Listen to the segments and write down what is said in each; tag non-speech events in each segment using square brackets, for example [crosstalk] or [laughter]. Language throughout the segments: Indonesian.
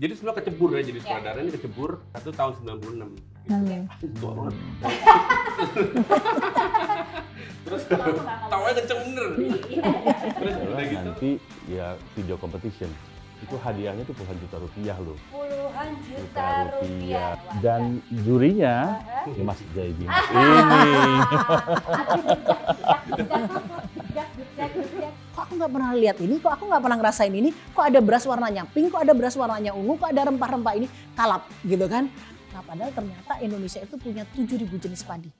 jadi semua kecebur ya jadi sutradara ini kecebur satu tahun 96 gitu. tua banget [laughs] terus aja kenceng bener iya. terus udah gitu nanti ya video competition itu hadiahnya tuh puluhan juta rupiah loh. Puluhan juta, rupiah. Iya. Dan jurinya uh-huh. Mas Jaidi. Ini. [laughs] aku nggak pernah lihat ini, kok aku nggak pernah ngerasain ini, kok ada beras warnanya pink, kok ada beras warnanya ungu, kok ada rempah-rempah ini, kalap gitu kan. Nah padahal ternyata Indonesia itu punya 7.000 jenis padi.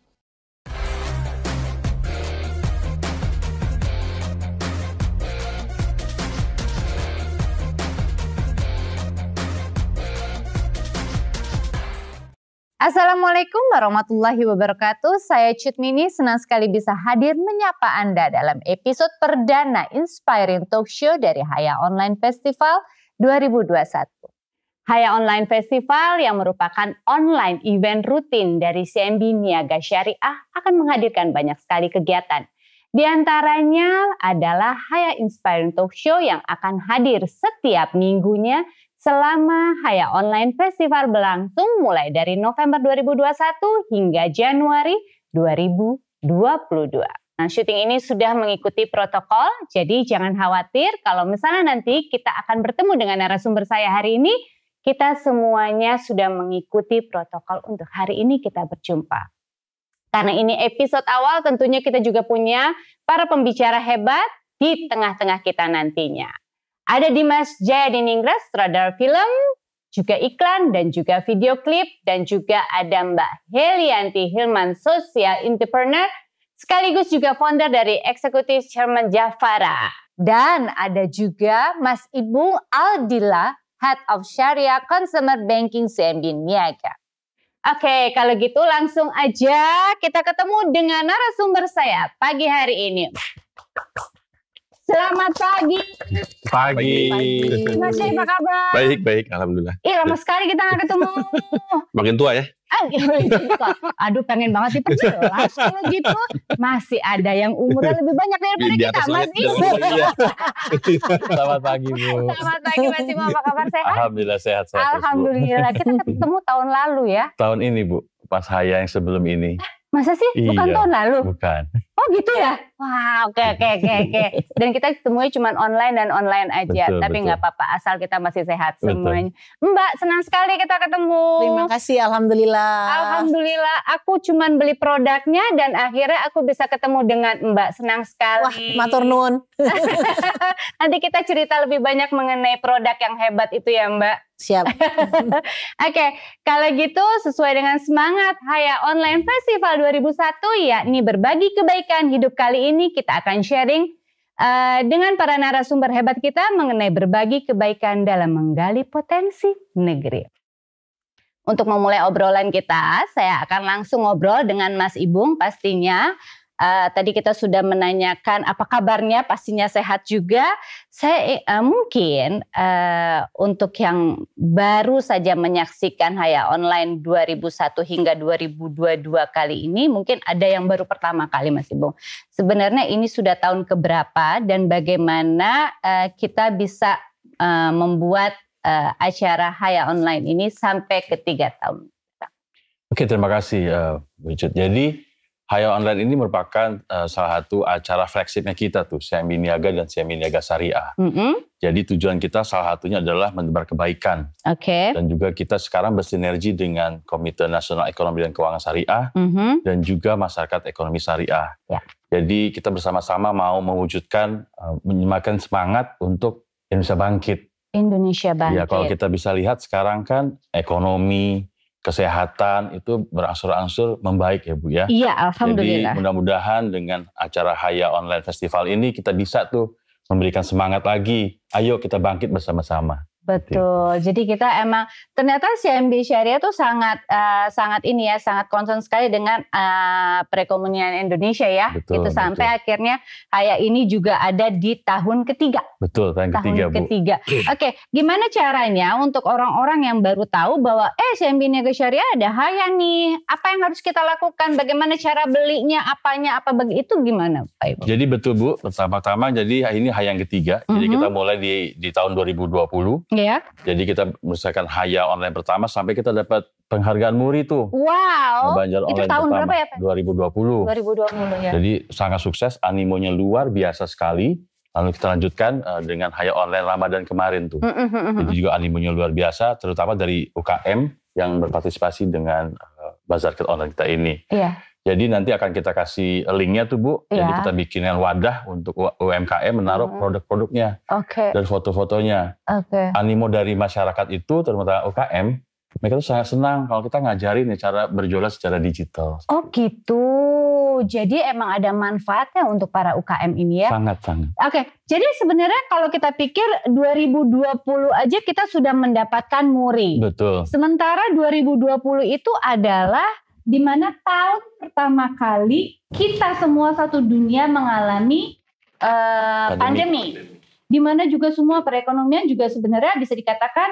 Assalamualaikum warahmatullahi wabarakatuh. Saya Cut Mini, senang sekali bisa hadir menyapa Anda dalam episode perdana Inspiring Talk Show dari Haya Online Festival 2021. Haya Online Festival yang merupakan online event rutin dari CMB Niaga Syariah akan menghadirkan banyak sekali kegiatan. Di antaranya adalah Haya Inspiring Talk Show yang akan hadir setiap minggunya selama Haya Online Festival berlangsung mulai dari November 2021 hingga Januari 2022. Nah, syuting ini sudah mengikuti protokol, jadi jangan khawatir kalau misalnya nanti kita akan bertemu dengan narasumber saya hari ini, kita semuanya sudah mengikuti protokol untuk hari ini kita berjumpa. Karena ini episode awal tentunya kita juga punya para pembicara hebat di tengah-tengah kita nantinya. Ada Dimas Jaya Inggris, radar film, juga iklan dan juga video klip dan juga ada Mbak Helianti Hilman Social Entrepreneur sekaligus juga founder dari eksekutif Chairman Jafara. Dan ada juga Mas Ibu Aldila, Head of Sharia Consumer Banking CMB Niaga. Oke, kalau gitu langsung aja kita ketemu dengan narasumber saya pagi hari ini. Selamat pagi. Pagi. pagi. Mas apa kabar? Baik, baik. Alhamdulillah. Iya, lama sekali kita nggak ketemu. [laughs] Makin tua ya? Eh, iya, Aduh pengen banget diperjelas kalau gitu masih ada yang umurnya lebih banyak daripada kita Mas Ibu. Iya. [laughs] Selamat pagi Bu. Selamat pagi Mas Ibu apa kabar sehat? Alhamdulillah sehat. sehat Alhamdulillah kita [laughs] ketemu tahun lalu ya. Tahun ini Bu pas saya yang sebelum ini. Masa sih? Bukan iya, tahun lalu. Bukan. Oh gitu ya? Wah, oke oke oke oke. [laughs] Dan kita ketemunya cuma online dan online aja. Betul, Tapi nggak apa-apa asal kita masih sehat betul. semuanya. Mbak, senang sekali kita ketemu. Terima kasih, alhamdulillah. Alhamdulillah, aku cuma beli produknya dan akhirnya aku bisa ketemu dengan Mbak. Senang sekali. Wah, matur nun. [laughs] Nanti kita cerita lebih banyak mengenai produk yang hebat itu ya, Mbak. Siap. [laughs] Oke, okay, kalau gitu sesuai dengan semangat Haya Online Festival 2001 yakni berbagi kebaikan hidup kali ini kita akan sharing uh, dengan para narasumber hebat kita mengenai berbagi kebaikan dalam menggali potensi negeri. Untuk memulai obrolan kita, saya akan langsung ngobrol dengan Mas Ibung pastinya uh, tadi kita sudah menanyakan apa kabarnya, pastinya sehat juga. Saya uh, mungkin uh, untuk yang baru saja menyaksikan Haya Online 2001 hingga 2022 kali ini, mungkin ada yang baru pertama kali Mas Ibu. Sebenarnya ini sudah tahun keberapa dan bagaimana uh, kita bisa uh, membuat uh, acara Haya Online ini sampai ketiga tahun. Oke, terima kasih, uh, Wujud. Jadi Hayo Online ini merupakan uh, salah satu acara flagshipnya kita tuh, siam Niaga dan siam Niaga Syariah. Mm -hmm. Jadi tujuan kita salah satunya adalah menyebar kebaikan. Oke. Okay. Dan juga kita sekarang bersinergi dengan Komite Nasional Ekonomi dan Keuangan Syariah mm -hmm. dan juga Masyarakat Ekonomi Syariah. Yeah. Jadi kita bersama-sama mau mewujudkan, uh, eh, menyemakan semangat untuk Indonesia bangkit. Indonesia bangkit. Ya kalau kita bisa lihat sekarang kan ekonomi, kesehatan itu berangsur-angsur membaik ya Bu ya. Iya, alhamdulillah. Jadi mudah-mudahan dengan acara Haya Online Festival ini kita bisa tuh memberikan semangat lagi. Ayo kita bangkit bersama-sama. Betul. Gitu. Jadi kita emang ternyata CMB Syariah tuh sangat uh, sangat ini ya, sangat concern sekali dengan uh, perekonomian Indonesia ya. Betul, itu sampai betul. akhirnya kayak ini juga ada di tahun ketiga. Betul, tahun, tahun ketiga, ketiga. Bu. Oke, okay, gimana caranya untuk orang-orang yang baru tahu bahwa eh CMB Niaga Syariah ada haya nih. Apa yang harus kita lakukan? Bagaimana cara belinya? Apanya? Apa begitu gimana, Pak Ibu? Jadi betul, Bu. Pertama-tama jadi ini haya yang ketiga. Mm -hmm. Jadi mhm. kita mulai di di tahun 2020 Iya. Jadi kita misalkan haya online pertama sampai kita dapat penghargaan muri tuh. Wow. Banjar itu tahun pertama, berapa ya Pak? 2020. 2020 ya. Jadi sangat sukses, animonya luar biasa sekali. Lalu kita lanjutkan eh, dengan Haya Online Ramadan kemarin tuh. Mm -hmm. Jadi juga animonya luar biasa, terutama dari UKM yang berpartisipasi dengan uh, eh, Bazarket Online kita ini. Iya. Jadi nanti akan kita kasih linknya tuh Bu. Yeah. Jadi ya. kita bikinin wadah untuk UMKM menaruh hmm. produk-produknya okay. dan foto-fotonya. Okay. Animo dari masyarakat itu terutama UKM, mereka tuh sangat senang kalau kita ngajarin nih cara berjualan secara digital. Oh gitu. Jadi emang ada manfaatnya untuk para UKM ini ya. Sangat sangat. Oke, jadi sebenarnya kalau kita pikir 2020 aja kita sudah mendapatkan muri. Betul. Sementara 2020 itu adalah di mana tahun pertama kali kita semua satu dunia mengalami uh, pandemi. pandemi. mana juga semua perekonomian juga sebenarnya bisa dikatakan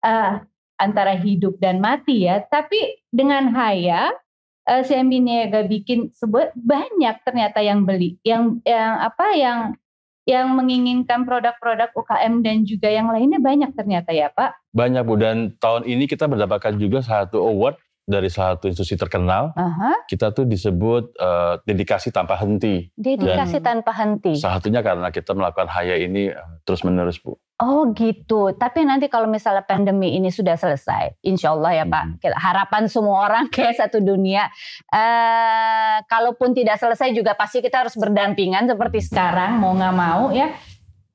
uh, antara hidup dan mati ya. Tapi dengan Haya, uh, eh, CMB Niaga bikin sebuah banyak ternyata yang beli, yang yang apa yang yang menginginkan produk-produk UKM dan juga yang lainnya banyak ternyata ya Pak. Banyak Bu dan tahun ini kita mendapatkan juga satu award dari satu institusi terkenal, uh-huh. kita tuh disebut uh, dedikasi tanpa henti. Dedikasi Dan tanpa henti. Salah satunya karena kita melakukan haya ini eh, terus menerus, Bu. Oh gitu. Tapi nanti kalau misalnya pandemi ini sudah selesai, insya Allah ya Pak. Hmm. Harapan semua orang kayak satu dunia. Uh, kalaupun tidak selesai juga pasti kita harus berdampingan seperti sekarang, mau nggak mau ya.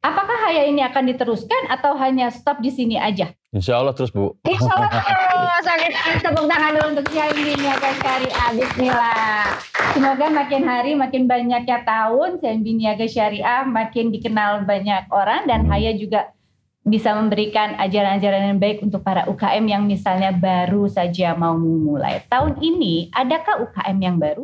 Apakah haya ini akan diteruskan atau hanya stop di sini aja? Insya Allah terus Bu. Insya Allah [laughs] terus. Oke, tepuk tangan dulu untuk Kiai Biniaga ya kan, Syariah. Bismillah. Semoga makin hari makin banyaknya tahun Kiai Biniaga Syariah ya kan, makin dikenal banyak orang dan saya hmm. Haya juga bisa memberikan ajaran-ajaran yang baik untuk para UKM yang misalnya baru saja mau memulai. Tahun ini adakah UKM yang baru?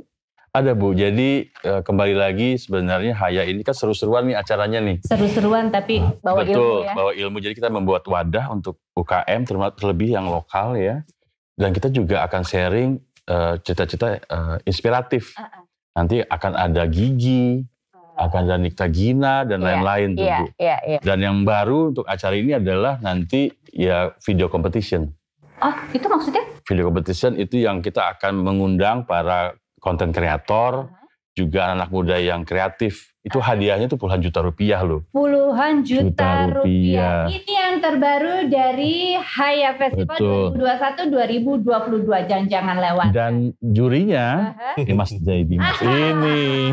Ada Bu, jadi eh, kembali lagi sebenarnya Haya ini kan seru-seruan nih acaranya nih. Seru-seruan tapi bawa Betul, ilmu ya. bawa ilmu. Jadi kita membuat wadah untuk UKM terlebih yang lokal ya. Dan kita juga akan sharing eh, cerita-cerita uh, inspiratif. Uh -uh. Nanti akan ada Gigi, uh. akan ada Nikta Gina dan iya, lain-lain yeah, tuh yeah, Bu. Yeah, yeah. Dan yang baru untuk acara ini adalah nanti ya video competition. Oh itu maksudnya? Video competition itu yang kita akan mengundang para konten kreator, juga anak muda yang kreatif. Itu hadiahnya tuh puluhan juta rupiah loh. Puluhan juta, juta rupiah. rupiah. Ini yang terbaru dari Haya Festival Betul. 2021 2022 jangan jangan lewat. Dan jurinya uh-huh. Mas Jai Dimas ini.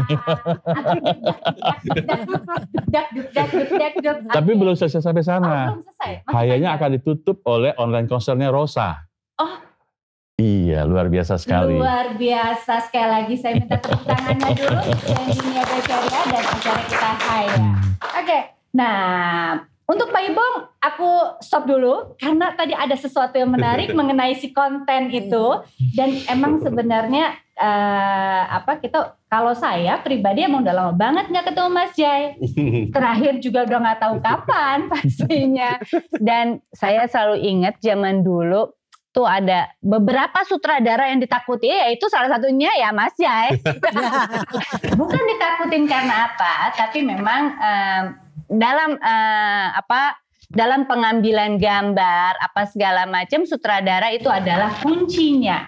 Tapi belum selesai sampai sana. Oh, belum selesai. Hayanya akan ditutup oleh online konsernya Rosa. Oh, Iya, luar biasa sekali. Luar biasa sekali lagi saya minta tepuk tangannya dulu dan ada Ceria dan acara kita Hai ya. Oke, okay. nah untuk Pak Ibong aku stop dulu karena tadi ada sesuatu yang menarik [laughs] mengenai si konten itu dan emang sebenarnya uh, apa kita kalau saya pribadi emang udah lama banget nggak ketemu Mas Jai. Terakhir juga udah nggak tahu kapan [laughs] pastinya. Dan saya selalu ingat zaman dulu itu ada beberapa sutradara yang ditakuti yaitu salah satunya ya Mas Jai. [laughs] Bukan ditakutin karena apa, tapi memang um, dalam uh, apa dalam pengambilan gambar apa segala macam sutradara itu adalah kuncinya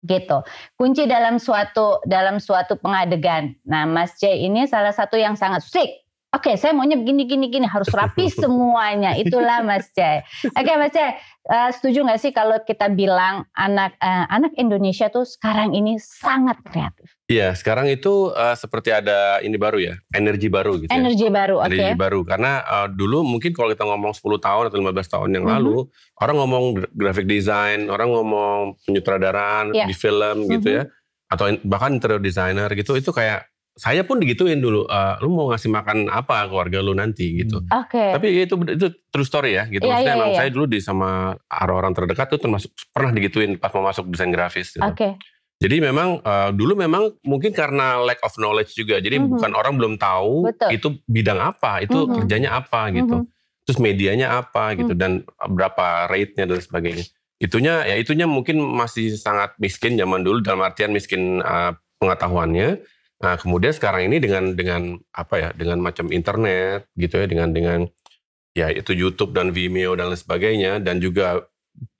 gitu. Kunci dalam suatu dalam suatu pengadegan. Nah, Mas Jai ini salah satu yang sangat strict Oke, okay, saya maunya begini, gini, gini harus rapi [laughs] semuanya. Itulah Mas Jai. Oke, okay, Mas Jai, uh, setuju nggak sih kalau kita bilang anak uh, anak Indonesia tuh sekarang ini sangat kreatif? Iya, sekarang itu uh, seperti ada ini baru ya, energi baru gitu. Ya. Energi ya. baru, oke. Okay. Energi baru, karena uh, dulu mungkin kalau kita ngomong 10 tahun atau 15 tahun yang mm -hmm. lalu, mhm. orang ngomong graphic design, orang ngomong penyutradaraan yeah. di film mm -hmm. gitu mhm. ya, atau bahkan interior designer gitu, itu kayak saya pun digituin dulu, uh, lu mau ngasih makan apa keluarga lu nanti gitu. Hmm. Oke. Okay. Tapi itu itu true story ya gitu. Yeah, Maksudnya yeah, iya, yeah. saya dulu di sama orang-orang terdekat tuh termasuk pernah digituin pas mau masuk desain grafis. Gitu. Oke. Okay. Jadi memang uh, dulu memang mungkin karena lack of knowledge juga. Jadi mm-hmm. bukan orang belum tahu Betul. itu bidang apa, itu mm-hmm. kerjanya apa gitu. Mm-hmm. Terus medianya apa gitu mm-hmm. dan eh, berapa rate-nya dan sebagainya. Itunya ya itunya mungkin masih sangat miskin zaman dulu dalam artian miskin uh, pengetahuannya Nah, kemudian sekarang ini dengan dengan apa ya, dengan macam internet gitu ya, dengan dengan ya itu YouTube dan Vimeo dan lain sebagainya dan juga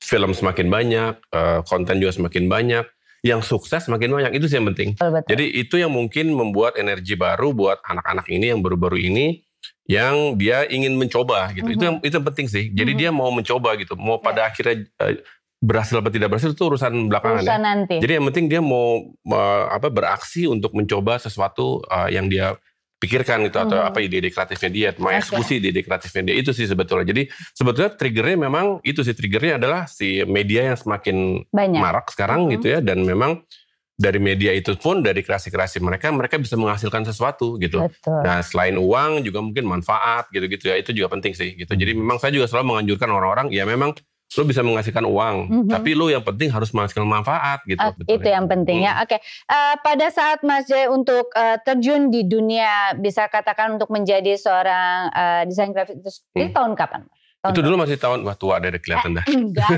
film semakin banyak, eh, konten juga semakin banyak, yang sukses semakin banyak itu sih yang penting. Betul, Jadi itu yang mungkin membuat energi baru buat anak-anak ini yang baru-baru ini yang dia ingin mencoba gitu. Mm -hmm. Itu mm-hmm. yang itu yang penting sih. Jadi mm -hmm. dia mau mencoba gitu, mau pada yeah. akhirnya eh, berhasil atau tidak berhasil itu urusan belakangan ya. urusan ya. nanti. Jadi yang penting dia mau uh, apa beraksi untuk mencoba sesuatu uh, yang dia pikirkan gitu atau hmm. apa ide-ide kreatifnya dia, mau eksekusi ide-ide kreatifnya dia itu sih sebetulnya. Jadi sebetulnya triggernya memang itu sih triggernya adalah si media yang semakin Banyak. marak sekarang hmm. gitu ya dan memang dari media itu pun dari kreasi-kreasi mereka mereka bisa menghasilkan sesuatu gitu. Betul. Nah, selain uang juga mungkin manfaat gitu-gitu ya itu juga penting sih gitu. Jadi hmm. memang saya juga selalu menganjurkan orang-orang ya memang lu bisa menghasilkan uang, mm -hmm. tapi lu yang penting harus menghasilkan manfaat gitu. Uh, itu ya? yang penting ya. hmm. ya. Oke, okay. uh, eh, pada saat Mas Jay untuk uh, terjun di dunia bisa katakan untuk menjadi seorang uh, desain grafik itu hmm. tahun kapan? Tahun itu dulu masih tahun wah tua ada kelihatan eh, dah. Enggak.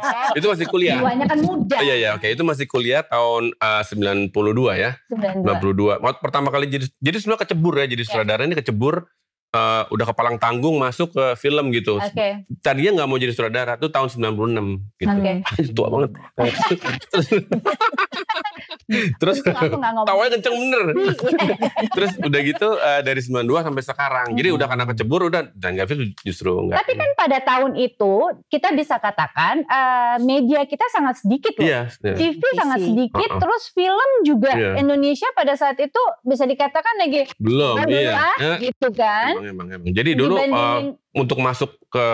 [laughs] itu masih kuliah. Tuanya kan muda. Oh, iya iya oke, okay. itu masih kuliah tahun uh, 92 ya. 92. 92. pertama kali jadi jadi semua kecebur ya, jadi yeah. sutradara ini kecebur Eh, udah kepalang tanggung masuk ke film gitu. Okay. Tadinya nggak mau jadi sutradara tuh tahun 96 gitu. Okay. [laughs] Tua banget. [laughs] [laughs] terus aku gitu. kenceng bener [laughs] terus udah gitu uh, dari 92 sampai sekarang jadi udah karena kecebur udah dan Gavin justru enggak tapi kan pada tahun itu kita bisa katakan uh, media kita sangat sedikit loh yeah, yeah. TV Isi. sangat sedikit uh -uh. terus film juga yeah. Indonesia pada saat itu bisa dikatakan lagi belum iya yeah. Eh, gitu kan emang, emang, emang. jadi dulu uh, untuk masuk ke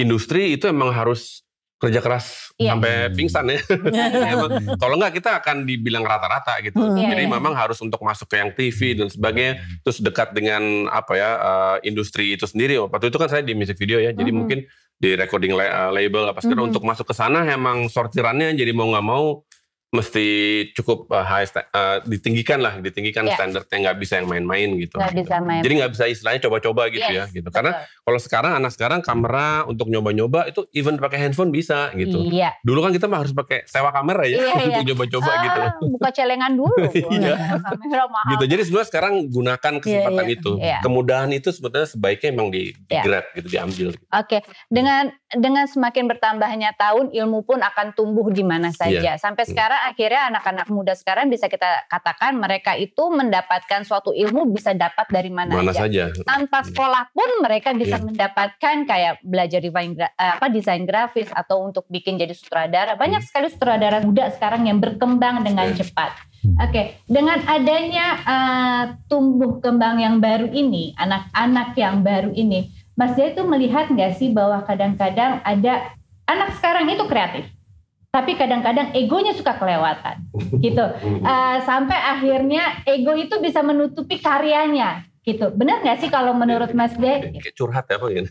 industri itu emang harus kerja keras yeah. sampai hmm. pingsan ya. Emang, [laughs] iya, kalau nggak kita akan dibilang rata-rata gitu. Hmm. Jadi yeah. Iya. memang harus untuk masuk ke yang TV dan sebagainya, hmm. terus dekat dengan apa ya uh, industri itu sendiri. Waktu itu kan saya di music video ya, jadi hmm. mungkin di recording eh, label apa segala untuk masuk ke sana emang sortirannya jadi mau nggak mau mesti cukup uh, high uh, ditinggikan lah ditinggikan yeah. standarnya nggak bisa yang main-main gitu gak bisa gitu. main. jadi nggak bisa istilahnya coba-coba gitu ya, yes, ya gitu karena kalau sekarang anak sekarang kamera untuk nyoba-nyoba itu even pakai handphone bisa gitu iya. dulu kan kita mah harus pakai sewa kamera ya yeah, [laughs] untuk nyoba nyoba-coba ah, gitu buka celengan dulu [laughs] iya. kamera gitu jadi sebenarnya sekarang gunakan iya, kesempatan yeah, yeah. itu yeah. kemudahan itu sebenarnya sebaiknya emang di, di iya. gitu diambil gitu. oke okay. dengan dengan semakin bertambahnya tahun ilmu pun akan tumbuh di mana iya. saja. Yeah. Sampai hmm. sekarang yeah. akhirnya anak-anak muda sekarang bisa kita katakan mereka itu mendapatkan suatu ilmu bisa dapat dari mana, mana aja. saja. Tanpa hmm. sekolah pun mereka bisa yeah. mendapatkan kayak belajar desain eh, apa desain grafis atau untuk bikin jadi sutradara. Banyak yeah. Hmm. sekali sutradara muda sekarang yang berkembang dengan yeah. cepat. Oke, okay. dengan adanya uh, tumbuh kembang yang baru ini, anak-anak yang baru ini Mas Jaya itu melihat nggak sih bahwa kadang-kadang ada anak sekarang itu kreatif, tapi kadang-kadang egonya suka kelewatan, gitu. Uh, [laughs] sampai akhirnya ego itu bisa menutupi karyanya, gitu. Benar nggak sih kalau menurut Mas Jaya? Kayak curhat ya Pak? Eh,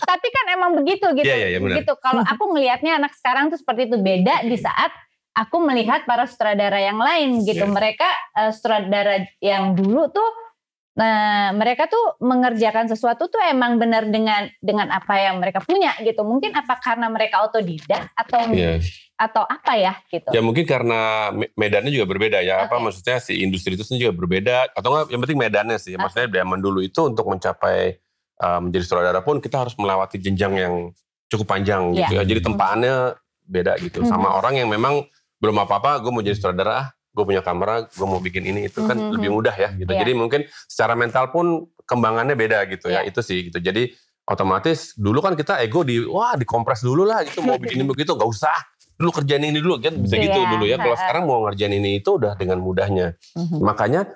Tapi kan emang begitu gitu. Ya, ya, yeah, iya, gitu. Kalau aku melihatnya anak sekarang tuh seperti itu beda di saat aku melihat para sutradara yang lain gitu. Iya. Mereka uh, sutradara yang dulu tuh Nah, mereka tuh mengerjakan sesuatu tuh emang benar dengan dengan apa yang mereka punya gitu. Mungkin apa karena mereka otodidak atau yeah. atau apa ya gitu. Ya mungkin karena medannya juga berbeda ya. Okay. Apa maksudnya si industri itu juga berbeda atau enggak yang penting medannya sih. Maksudnya zaman dulu itu untuk mencapai uh, menjadi sutradara pun kita harus melewati jenjang yang cukup panjang yeah. gitu iya. ya. Jadi hmm. tempaannya beda gitu. Mm -hmm. Sama orang yang memang belum apa-apa gue mau jadi sutradara ah, gue punya kamera, gue mau bikin ini itu kan mm -hmm. lebih mudah ya gitu. Yeah. Jadi mungkin secara mental pun kembangannya beda gitu yeah. ya. Iya. Itu sih gitu. Jadi otomatis dulu kan kita ego di wah dikompres dulu lah gitu mau bikin ini begitu gak usah dulu kerjain ini dulu kan bisa yeah. gitu dulu ya kalau sekarang mau ngerjain ini itu udah dengan mudahnya mm -hmm. makanya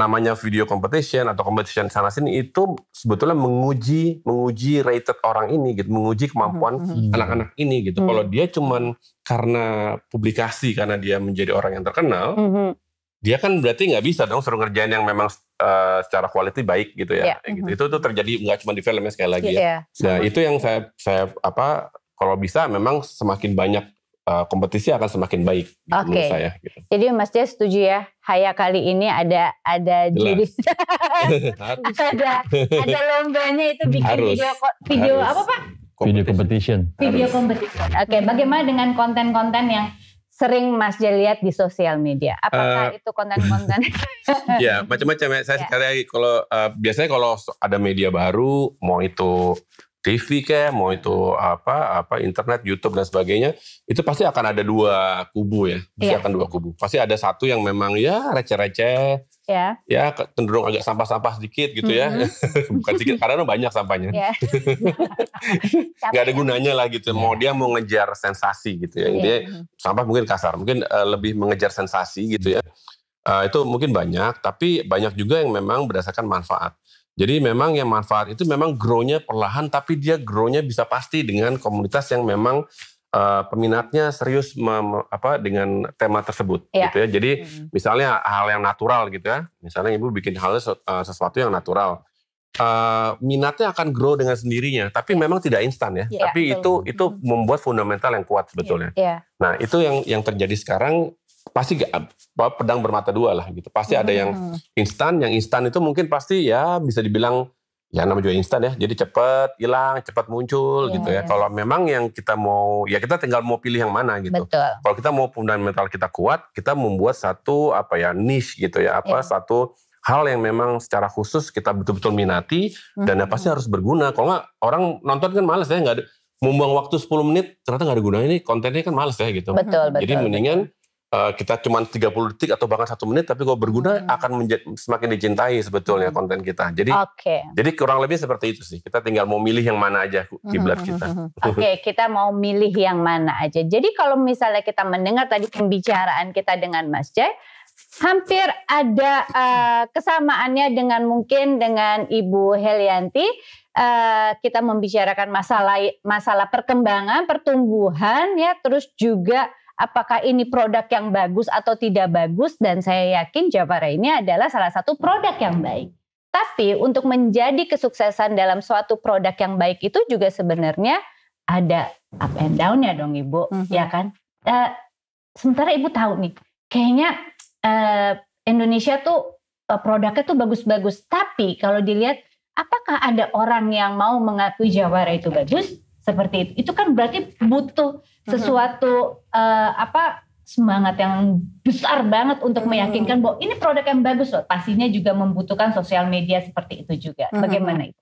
namanya video competition atau competition sana sini itu sebetulnya menguji menguji rated orang ini gitu, menguji kemampuan mhm, mhm. anak-anak hmm. ini gitu. Hmm. Kalau dia cuman karena publikasi karena dia menjadi orang yang terkenal, hmm. dia kan berarti nggak bisa dong suruh ngerjain yang memang uh, secara quality baik gitu ya. Yeah. Mm -hmm. Itu tuh terjadi nggak cuma di filmnya sekali lagi yeah. ya. Iya, iya. Nah, -hmm. itu yang saya saya apa kalau bisa memang semakin banyak uh, kompetisi akan semakin baik gitu, okay. menurut saya. Gitu. Jadi Mas Jaya setuju ya, Haya kali ini ada ada jadi [laughs] [laughs] ada ada lombanya itu bikin Harus. video video Harus. apa Pak? Video competition. Video competition. Oke, okay, bagaimana dengan konten-konten yang sering Mas Jaya lihat di sosial media? Apakah uh, itu konten-konten? [laughs] ya, macam-macam ya. Saya yeah. sekali lagi kalau uh, biasanya kalau ada media baru, mau itu TV kayak mau itu apa apa internet YouTube dan sebagainya itu pasti akan ada dua kubu ya pasti yeah. akan dua kubu pasti ada satu yang memang ya receh-receh yeah. ya cenderung agak sampah-sampah sedikit gitu mm -hmm. ya mm-hmm. [laughs] bukan sedikit karena banyak sampahnya yeah. [laughs] nggak ada gunanya lah gitu mau iya. dia mau ngejar sensasi gitu ya yeah. dia mm-hmm. sampah mungkin kasar mungkin uh, lebih mengejar sensasi gitu ya uh, itu mungkin banyak tapi banyak juga yang memang berdasarkan manfaat jadi memang yang manfaat itu memang grow-nya perlahan tapi dia grow-nya bisa pasti dengan komunitas yang memang uh, peminatnya serius apa dengan tema tersebut ya. gitu ya. Jadi hmm. misalnya hal yang natural gitu ya. Misalnya ibu bikin hal eh, sesuatu yang natural. Uh, minatnya akan grow dengan sendirinya, tapi iya. memang tidak instan ya. Yeah, Tapi betul. itu itu hmm. membuat fundamental yang kuat iya. sebetulnya. Yeah. Nah itu yang yang terjadi sekarang pasti gak, pedang bermata dua lah gitu. Pasti hmm. ada yang hmm. instan, yang instan itu mungkin pasti ya bisa dibilang ya namanya juga instan ya. Jadi cepat hilang, cepat muncul yeah, gitu iya, ya. Iya. Kalau memang yang kita mau ya kita tinggal mau pilih yang mana gitu. Kalau kita mau fundamental kita kuat, kita membuat satu apa ya niche gitu ya, apa yeah. satu hal yang memang secara khusus kita betul-betul minati hmm dan ya pasti harus berguna. Kalau nggak orang nonton kan males ya nggak ada membuang waktu 10 menit ternyata nggak ada gunanya ini kontennya kan males ya gitu. Betul, betul. Jadi mendingan betul uh, kita cuma 30 detik atau bahkan satu menit tapi kalau berguna hmm. akan semakin dicintai sebetulnya hmm. konten kita. Jadi okay. jadi kurang lebih seperti itu sih. Kita tinggal mau milih yang mana aja hmm, kiblat hmm, kita. Hmm, [laughs] Oke, okay, kita mau milih yang mana aja. Jadi kalau misalnya kita mendengar tadi pembicaraan kita dengan Mas Jay, hampir ada uh, kesamaannya dengan mungkin dengan Ibu Helianti uh, kita membicarakan masalah masalah perkembangan pertumbuhan ya terus juga apakah ini produk yang bagus atau tidak bagus dan saya yakin Javara ini adalah salah satu produk yang baik. Tapi untuk menjadi kesuksesan dalam suatu produk yang baik itu juga sebenarnya ada up and down ya dong Ibu, mm -hmm. ya kan? Uh, sementara Ibu tahu nih, kayaknya uh, Indonesia tuh uh, produknya tuh bagus-bagus, tapi kalau dilihat apakah ada orang yang mau mengakui Jawara itu bagus? seperti itu. Itu kan berarti butuh sesuatu uh, apa semangat yang besar banget untuk meyakinkan bahwa ini produk yang bagus loh. Pastinya juga membutuhkan sosial media seperti itu juga. Bagaimana itu?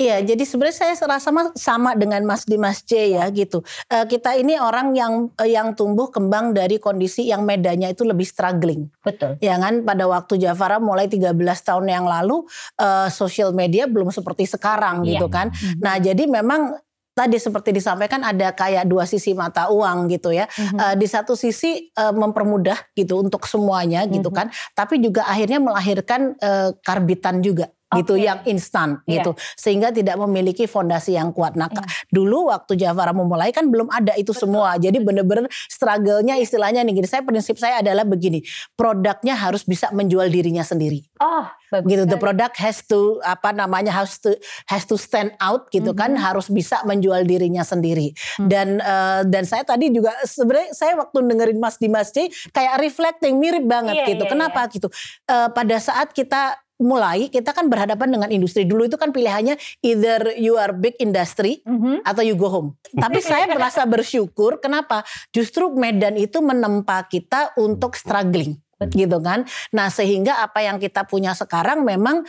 Iya, jadi sebenarnya saya rasa sama, dengan Mas Dimas J ya gitu. Eh, kita ini orang yang eh, yang tumbuh kembang dari kondisi yang medanya itu lebih struggling. Betul. Ya kan pada waktu Jafara mulai 13 tahun yang lalu e, sosial media belum seperti sekarang iya. gitu kan. Mm -hmm. Nah, jadi memang tadi seperti disampaikan ada kayak dua sisi mata uang gitu ya. Mm-hmm. Uh, di satu sisi uh, mempermudah gitu untuk semuanya mm-hmm. gitu mhm. kan, tapi juga akhirnya melahirkan uh, karbitan juga gitu yang instan yeah. gitu sehingga tidak memiliki fondasi yang kuat. Nah, yeah. dulu waktu Jafara memulai kan belum ada itu Betul. semua. Jadi bener-bener struggle-nya iya. istilahnya nih gini. Saya prinsip saya adalah begini, produknya harus bisa menjual dirinya sendiri. Oh, bagus. Gitu the product has to apa namanya has to has to stand out gitu mm -hmm. kan mhm. harus bisa menjual dirinya sendiri. Mm -hmm. Dan uh, dan saya tadi juga sebenarnya saya waktu dengerin Mas Dimas C kayak reflecting mirip banget yeah, gitu. Yeah, Kenapa yeah. gitu? Uh, pada saat kita mulai kita kan berhadapan dengan industri dulu itu kan pilihannya either you are big industry mm -hmm. atau you go home. Tapi [laughs] saya merasa bersyukur kenapa justru Medan itu menempa kita untuk struggling gitu kan. Nah sehingga apa yang kita punya sekarang memang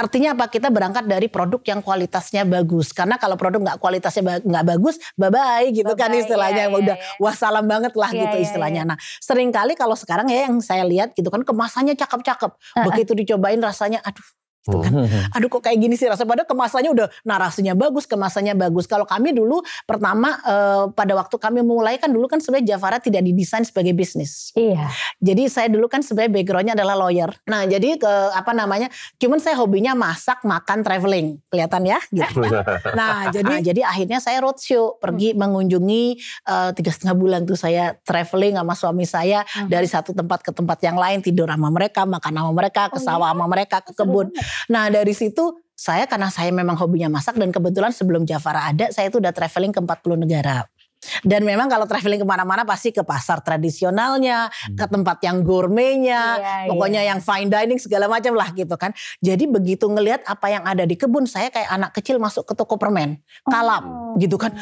artinya apa? Kita berangkat dari produk yang kualitasnya bagus. Karena kalau produk nggak kualitasnya nggak bagus, bye bye gitu bye -bye, kan istilahnya. yeah, udah iya, iya. wah salam banget lah yeah, gitu iya, istilahnya. Nah, Nah, kali kalau sekarang ya yang saya lihat gitu kan kemasannya cakep-cakep. Begitu dicobain rasanya aduh gitu kan. Oh. [laughs] Aduh kok kayak gini sih rasanya. Padahal kemasannya udah narasinya bagus, kemasannya bagus. Kalau kami dulu pertama eh, pada waktu kami mulai kan dulu kan sebenarnya Javara tidak didesain sebagai bisnis. Iya. Jadi saya dulu kan sebenarnya backgroundnya adalah lawyer. Nah jadi ke apa namanya, cuman saya hobinya masak, makan, traveling. Kelihatan ya gitu. Kan. [laughs] nah jadi nah, [laughs] jadi akhirnya saya roadshow pergi hmm. mengunjungi eh, tiga setengah bulan tuh saya traveling sama suami saya hmm. dari satu tempat ke tempat yang lain tidur sama mereka, makan sama mereka, ke oh, sawah iya? sama mereka, ke kebun. Nah dari situ saya karena saya memang hobinya masak dan kebetulan sebelum Jafara ada saya itu udah traveling ke 40 negara. Dan memang kalau traveling kemana-mana pasti ke pasar tradisionalnya, hmm. ke tempat yang gourmetnya, yeah, iya. pokoknya yang fine dining segala macam lah gitu kan. Jadi begitu ngelihat apa yang ada di kebun saya kayak anak kecil masuk ke toko permen, kalap oh. gitu kan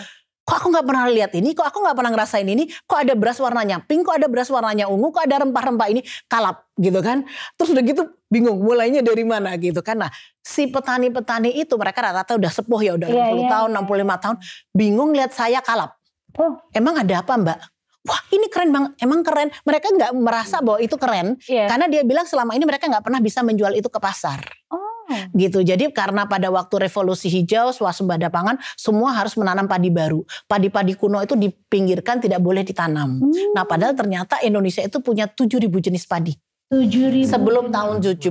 kok aku nggak pernah lihat ini, kok aku nggak pernah ngerasain ini, kok ada beras warnanya pink, kok ada beras warnanya ungu, kok ada rempah-rempah ini, kalap gitu kan. Terus udah gitu bingung mulainya dari mana gitu kan. Nah si petani-petani itu mereka rata-rata udah sepuh ya udah yeah, 60 yeah. tahun, 65 tahun, bingung lihat saya kalap. Oh. Emang ada apa mbak? Wah ini keren banget, emang keren. Mereka nggak merasa bahwa itu keren, yeah. karena dia bilang selama ini mereka nggak pernah bisa menjual itu ke pasar. Oh gitu. Jadi karena pada waktu revolusi hijau swasembada pangan semua harus menanam padi baru. Padi-padi kuno itu dipinggirkan tidak boleh ditanam. Hmm. Nah, padahal ternyata Indonesia itu punya 7000 jenis padi. 7000 sebelum tahun 70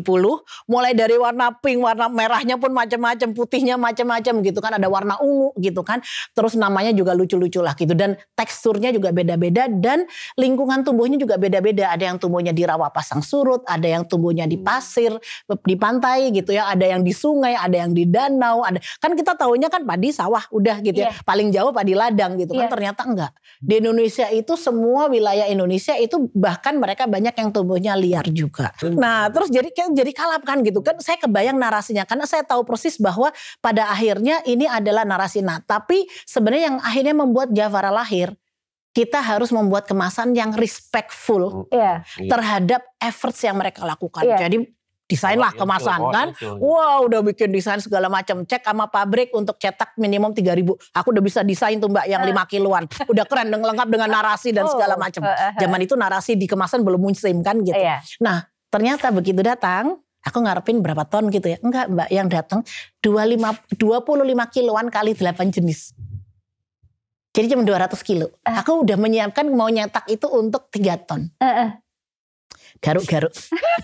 mulai dari warna pink warna merahnya pun macam-macam putihnya macam-macam gitu kan ada warna ungu gitu kan terus namanya juga lucu-lucu lah gitu dan teksturnya juga beda-beda dan lingkungan tumbuhnya juga beda-beda ada yang tumbuhnya di rawa pasang surut ada yang tumbuhnya di pasir di pantai gitu ya ada yang di sungai ada yang di danau ada kan kita taunya kan padi sawah udah gitu yeah. ya iya. paling jauh padi ladang gitu yeah. kan iya. ternyata enggak di Indonesia itu semua wilayah Indonesia itu bahkan mereka banyak yang tumbuhnya liar juga. Nah, terus jadi jadi kalap kan gitu kan. Saya kebayang narasinya karena saya tahu persis bahwa pada akhirnya ini adalah narasi nah, tapi sebenarnya yang akhirnya membuat Javara lahir kita harus membuat kemasan yang respectful yeah. Iya. terhadap efforts yang mereka lakukan. Yeah. Jadi desain oh, lah kemasan oh, kan. wow, udah bikin desain segala macam. Cek sama pabrik untuk cetak minimum 3000. Aku udah bisa desain tuh Mbak yang lima ah. kiloan. Udah keren lengkap dengan narasi dan oh, segala macam. Eh, eh. Zaman itu narasi di kemasan belum musim kan gitu. Iya. Nah, ternyata begitu datang Aku ngarepin berapa ton gitu ya. Enggak mbak yang datang 25, 25 kiloan kali 8 jenis. Jadi cuma 200 kilo. Uh. Aku udah menyiapkan mau nyetak itu untuk 3 ton. Uh, uh garuk-garuk.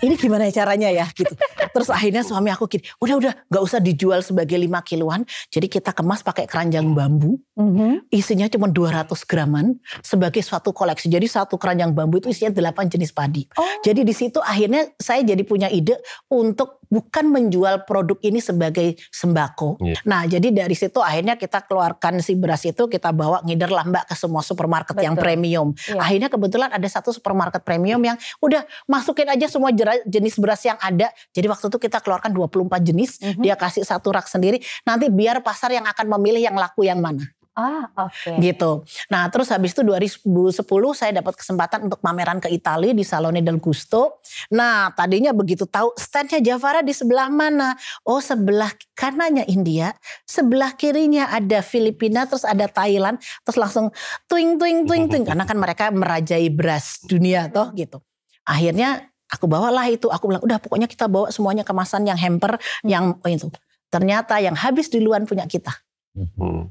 Ini gimana ya caranya ya gitu. Terus akhirnya suami aku gini, udah udah gak usah dijual sebagai lima kiloan. Jadi kita kemas pakai keranjang bambu. Mm-hmm. Isinya cuma 200 graman sebagai suatu koleksi. Jadi satu keranjang bambu itu isinya 8 jenis padi. Oh. Jadi di situ akhirnya saya jadi punya ide untuk bukan menjual produk ini sebagai sembako. Yeah. Nah, jadi dari situ akhirnya kita keluarkan si beras itu kita bawa ngider lambak ke semua supermarket Betul. yang premium. Yeah. Akhirnya kebetulan ada satu supermarket premium yang udah masukin aja semua jenis beras yang ada. Jadi waktu itu kita keluarkan 24 jenis, mm -hmm. dia kasih satu rak sendiri. Nanti biar pasar yang akan memilih yang laku yang mana. Ah, oke. Okay. Gitu. Nah, terus habis itu 2010 saya dapat kesempatan untuk pameran ke Italia di Salone del Gusto. Nah, tadinya begitu tahu standnya Javara di sebelah mana? Oh, sebelah kanannya India, sebelah kirinya ada Filipina, terus ada Thailand, terus langsung twing twing twing twing karena kan mereka merajai beras dunia toh gitu. Akhirnya aku bawalah itu, aku bilang udah pokoknya kita bawa semuanya kemasan yang hamper hmm. yang oh, itu. Ternyata yang habis duluan punya kita. Hmm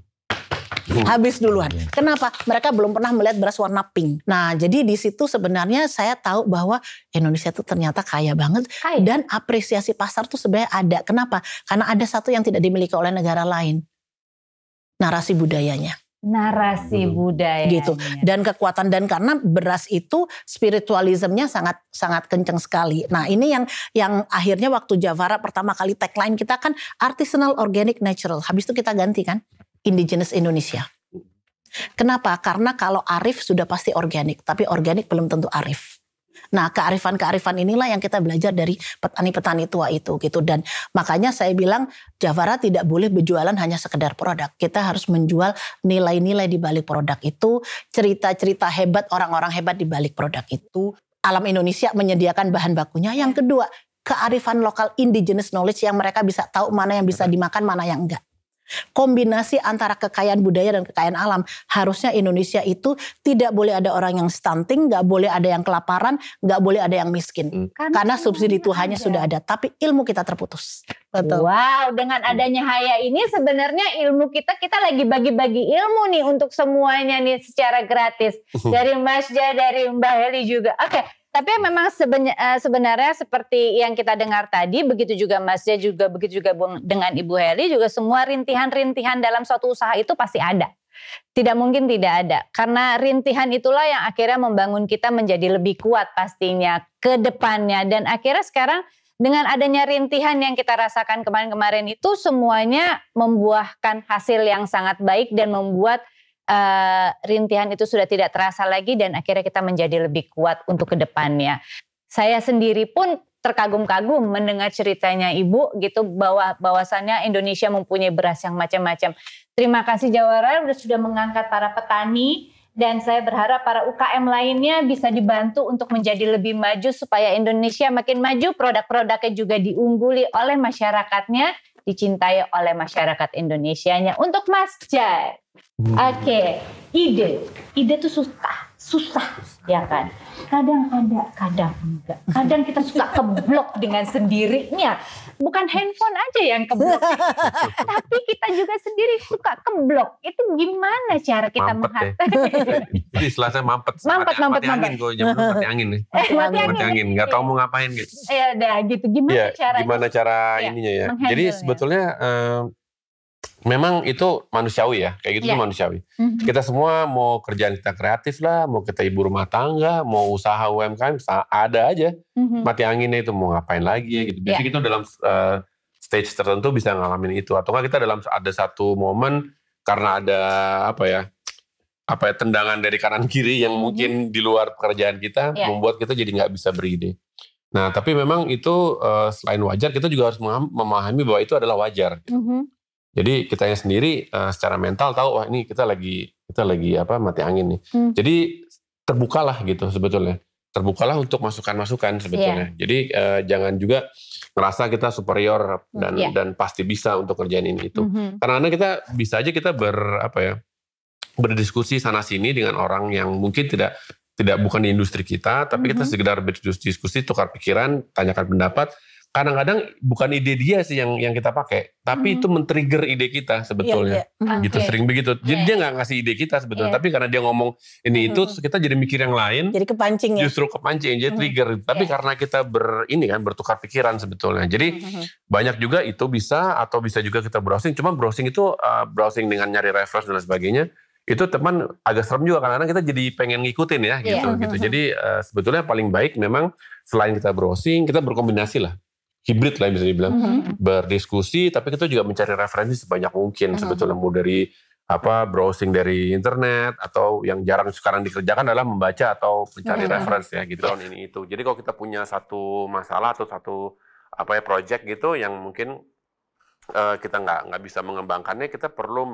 habis duluan. Kenapa? Mereka belum pernah melihat beras warna pink. Nah, jadi di situ sebenarnya saya tahu bahwa Indonesia itu ternyata kaya banget Hai. dan apresiasi pasar tuh sebenarnya ada. Kenapa? Karena ada satu yang tidak dimiliki oleh negara lain. Narasi budayanya narasi hmm. budaya gitu dan kekuatan dan karena beras itu spiritualismnya sangat sangat kenceng sekali. Nah ini yang yang akhirnya waktu Javara pertama kali tagline kita kan artisanal organic natural. Habis itu kita ganti kan indigenous Indonesia. Kenapa? Karena kalau arif sudah pasti organik, tapi organik belum tentu arif. Nah, kearifan-kearifan inilah yang kita belajar dari petani-petani tua itu gitu dan makanya saya bilang Javara tidak boleh berjualan hanya sekedar produk. Kita harus menjual nilai-nilai di balik produk itu, cerita-cerita hebat orang-orang hebat di balik produk itu. Alam Indonesia menyediakan bahan bakunya. Yang kedua, kearifan lokal indigenous knowledge yang mereka bisa tahu mana yang bisa dimakan, mana yang enggak kombinasi antara kekayaan budaya dan kekayaan alam. Harusnya Indonesia itu tidak boleh ada orang yang stunting, nggak boleh ada yang kelaparan, nggak boleh ada yang miskin. Hmm. Karena, kan subsidi Tuhannya hanya sudah ada, tapi ilmu kita terputus. Betul. Wow, dengan hmm. adanya Haya ini sebenarnya ilmu kita kita lagi bagi-bagi ilmu nih untuk semuanya nih secara gratis hmm. dari Mas Jaya, dari Mbak Heli juga. Oke. Okay. Tapi memang eh, sebenarnya seperti yang kita dengar tadi, begitu juga Mas Jaya juga begitu juga dengan Ibu Heli juga semua rintihan-rintihan dalam suatu usaha itu pasti ada. Tidak mungkin tidak ada karena rintihan itulah yang akhirnya membangun kita menjadi lebih kuat pastinya ke depannya dan akhirnya sekarang dengan adanya rintihan yang kita rasakan kemarin-kemarin itu semuanya membuahkan hasil yang sangat baik dan membuat uh, rintihan itu sudah tidak terasa lagi dan akhirnya kita menjadi lebih kuat untuk kedepannya. Saya sendiri pun terkagum-kagum mendengar ceritanya ibu gitu bahwa bahwasannya Indonesia mempunyai beras yang macam-macam. Terima kasih Jawara sudah mengangkat para petani dan saya berharap para UKM lainnya bisa dibantu untuk menjadi lebih maju supaya Indonesia makin maju, produk-produknya juga diungguli oleh masyarakatnya dicintai oleh masyarakat Indonesianya untuk Mas Jai. Hmm. Oke, okay. ide. Ide tuh susah susah ya kan kadang ada kadang enggak kadang kita suka keblok dengan sendirinya bukan handphone aja yang keblok [laughs] tapi kita juga sendiri suka keblok itu gimana cara kita menghadapi ya. istilahnya [laughs] mampet mampet mampet mati mampet angin gue mati angin nih [laughs] eh, mati angin mati angin nggak tahu mau ngapain gitu ya udah gitu gimana ya, cara gimana cara ya, ininya ya, jadi ya. sebetulnya um, memang itu manusiawi ya, kayak gitu yeah. Iya. manusiawi. Mm-hmm. Kita semua mau kerjaan kita kreatif lah, mau kita ibu rumah tangga, mau usaha UMKM, ada aja mm-hmm. mati anginnya itu mau ngapain lagi ya, gitu. Biasanya yeah. kita dalam uh, stage tertentu bisa ngalamin itu atau enggak kita dalam ada satu momen karena ada apa ya? apa ya tendangan dari kanan kiri yang mm-hmm. mungkin di luar pekerjaan kita yeah. membuat kita jadi nggak bisa beride. Nah, tapi memang itu uh, selain wajar, kita juga harus memahami bahwa itu adalah wajar. Mm -hmm. Jadi kita yang sendiri uh, secara mental tahu wah ini kita lagi kita lagi apa mati angin nih. Hmm. Jadi terbukalah gitu sebetulnya. Terbukalah untuk masukan-masukan sebetulnya. Yeah. Jadi uh, jangan juga ngerasa kita superior dan yeah. dan pasti bisa untuk kerjaan ini itu. Mm -hmm. Karena kita bisa aja kita ber apa ya berdiskusi sana sini dengan orang yang mungkin tidak tidak bukan di industri kita, tapi mm -hmm. kita mhm. sekedar berdiskusi, tukar pikiran, tanyakan pendapat kadang-kadang bukan ide dia sih yang yang kita pakai, tapi hmm. itu men-trigger ide kita sebetulnya. Yeah, yeah. Gitu sering begitu. Jadi yeah. dia nggak ngasih ide kita sebetulnya, yeah. tapi karena dia ngomong ini hmm. itu mm-hmm. kita jadi mikir yang lain. Jadi kepancing ya. Justru kepancing jadi hmm. trigger. Tapi yeah. karena kita ber ini kan bertukar pikiran sebetulnya. Jadi hmm. banyak juga itu bisa atau bisa juga kita browsing, cuma browsing itu uh, browsing dengan nyari reference dan sebagainya itu teman agak serem juga karena kita jadi pengen ngikutin ya iya. gitu yeah. gitu. Mm-hmm. Jadi uh, sebetulnya paling baik memang selain kita browsing, kita berkombinasi lah hibrid lah bisa dibilang mm -hmm. berdiskusi tapi kita juga mencari referensi sebanyak mungkin mm -hmm. sebetulnya mau dari apa browsing dari internet atau yang jarang sekarang dikerjakan adalah membaca atau mencari mm -hmm. referensi ya gitu ini itu jadi kalau kita punya satu masalah atau satu apa ya project gitu yang mungkin uh, kita nggak nggak bisa mengembangkannya kita perlu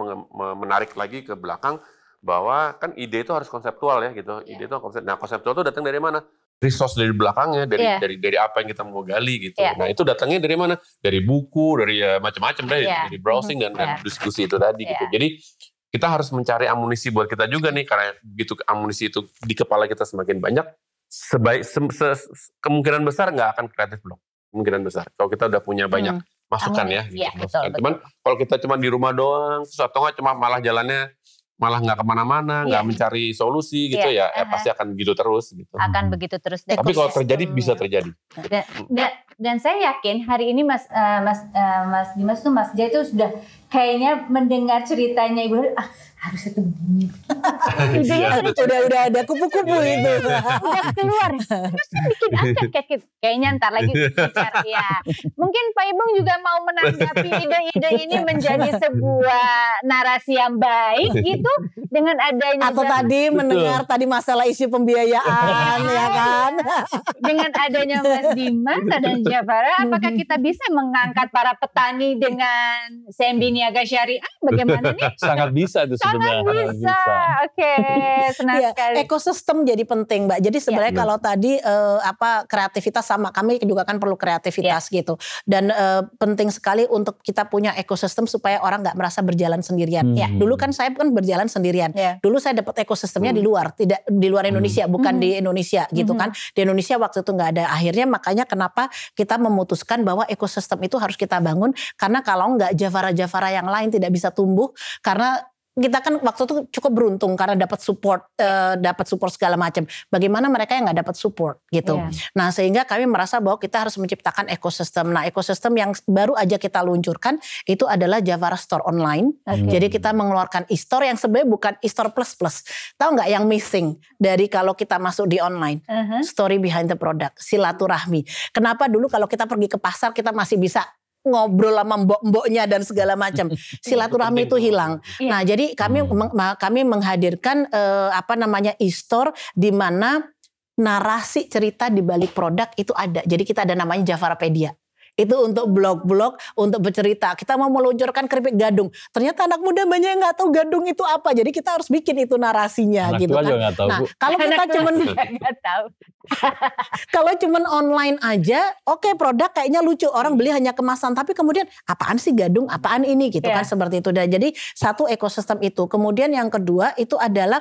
menarik lagi ke belakang bahwa kan ide itu harus konseptual ya gitu yeah. ide itu konsep nah konseptual itu datang dari mana resource dari belakangnya dari yeah. dari dari apa yang kita mau gali gitu. Yeah. Nah itu datangnya dari mana? Dari buku, dari ya, macam-macam dari, yeah. Iya. dari browsing dan, yeah. dan iya. diskusi itu tadi yeah. gitu. Iya. Jadi kita harus mencari amunisi buat kita juga nih karena begitu amunisi itu di kepala kita semakin banyak, sebaik se, se, kemungkinan besar nggak akan kreatif blog kemungkinan besar. Kalau kita udah punya banyak hmm. masukan Amin. ya. Gitu, ya masukan. Betul, betul. Cuman kalau kita cuma di rumah doang, susah atau nggak cuma malah jalannya malah nggak kemana-mana, nggak yeah. mencari solusi gitu iya. ya, uh-huh. pasti akan begitu terus gitu. Akan hmm. begitu terus. Tapi Tapi kalau iya, terjadi iya. bisa terjadi. Dan, dan, dan saya yakin hari ini Mas uh, Mas uh, Mas Dimas tuh Mas Jaya itu sudah kayaknya mendengar ceritanya ibu ah harus itu begini. [laughs] Iya, iya, kan udah udah ada kupu-kupu iya, itu. [laughs] udah keluar. Terus kan bikin aset [laughs] kayaknya ntar lagi bicara ya. Mungkin Pak Ibung juga mau menanggapi ide-ide ini menjadi sebuah narasi yang baik gitu dengan adanya atau zaman, tadi mendengar tadi masalah isu pembiayaan ya kan. dengan adanya Mas Dimas dan Jafara apakah kita bisa mengangkat para petani dengan sembini niaga syariah bagaimana nih? [laughs] Sangat bisa itu sebenarnya. Sangat bisa. bisa. Oke, senang ya, sekali. Ekosistem jadi penting, Mbak. Jadi iya. sebenarnya ya. kalau tadi uh, apa kreativitas sama kami juga kan perlu kreativitas ya. gitu. Dan uh, penting sekali untuk kita punya ekosistem supaya orang nggak merasa berjalan sendirian. Hmm. Ya. Dulu kan saya kan berjalan sendirian. Ya. Dulu saya dapat ekosistemnya hmm. di luar, tidak di luar hmm. Indonesia, hmm. bukan hmm. di Indonesia gitu hmm. kan. Di Indonesia waktu itu nggak ada. Akhirnya makanya kenapa kita memutuskan bahwa ekosistem itu harus kita bangun karena kalau nggak Javara Javara yang lain tidak bisa tumbuh karena kita kan waktu itu cukup beruntung karena dapat support uh, dapat support segala macam. Bagaimana mereka yang nggak dapat support gitu. Yeah. Nah, sehingga kami merasa bahwa kita harus menciptakan ekosistem. Nah, ekosistem yang baru aja kita luncurkan itu adalah Javara Store online. Okay. Jadi kita mengeluarkan e-store yang sebenarnya bukan e-store plus plus. Tahu nggak yang missing dari kalau kita masuk di online? Uh -huh. Story behind the product, silaturahmi. Kenapa dulu kalau kita pergi ke pasar kita masih bisa ngobrol sama mbok-mboknya dan segala macam. [laughs] Silaturahmi itu hilang. Iya. Nah, jadi kami hmm. kami menghadirkan uh, apa namanya e-store di mana narasi cerita di balik produk itu ada. Jadi kita ada namanya Javarapedia. Itu untuk blog-blog, untuk bercerita. Kita mau meluncurkan keripik gadung. Ternyata anak muda banyak yang nggak tahu gadung itu apa. Jadi kita harus bikin itu narasinya anak gitu kan. Juga gak tahu, nah, Bu. kalau anak kita cuman tahu. [laughs] kalau cuman online aja, oke okay, produk kayaknya lucu. Orang beli hanya kemasan, tapi kemudian apaan sih gadung, apaan ini gitu yeah. kan seperti itu. Dan jadi satu ekosistem itu. Kemudian yang kedua itu adalah